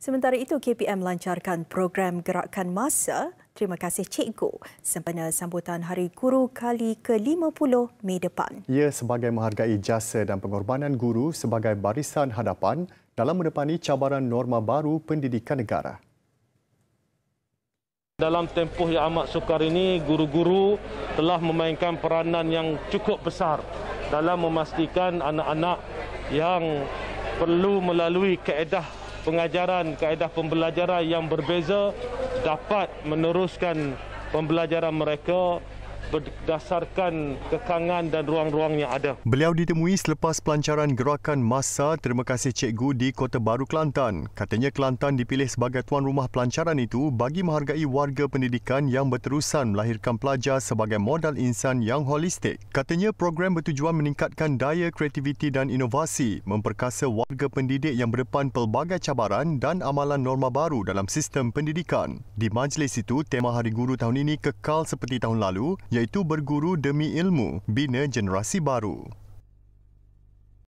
Sementara itu, KPM lancarkan program gerakan masa Terima kasih Cikgu sempena sambutan Hari Guru kali ke-50 Mei depan. Ia sebagai menghargai jasa dan pengorbanan guru sebagai barisan hadapan dalam mendepani cabaran norma baru pendidikan negara. Dalam tempoh yang amat sukar ini, guru-guru telah memainkan peranan yang cukup besar dalam memastikan anak-anak yang perlu melalui keedah pengajaran kaedah pembelajaran yang berbeza dapat meneruskan pembelajaran mereka berdasarkan kekangan dan ruang-ruang yang ada. Beliau ditemui selepas pelancaran gerakan masa Terima Kasih Cikgu di Kota Baru Kelantan. Katanya Kelantan dipilih sebagai tuan rumah pelancaran itu bagi menghargai warga pendidikan yang berterusan melahirkan pelajar sebagai modal insan yang holistik. Katanya program bertujuan meningkatkan daya kreativiti dan inovasi, memperkasa warga pendidik yang berdepan pelbagai cabaran dan amalan norma baru dalam sistem pendidikan. Di majlis itu, tema Hari Guru tahun ini kekal seperti tahun lalu iaitu berguru demi ilmu, bina generasi baru.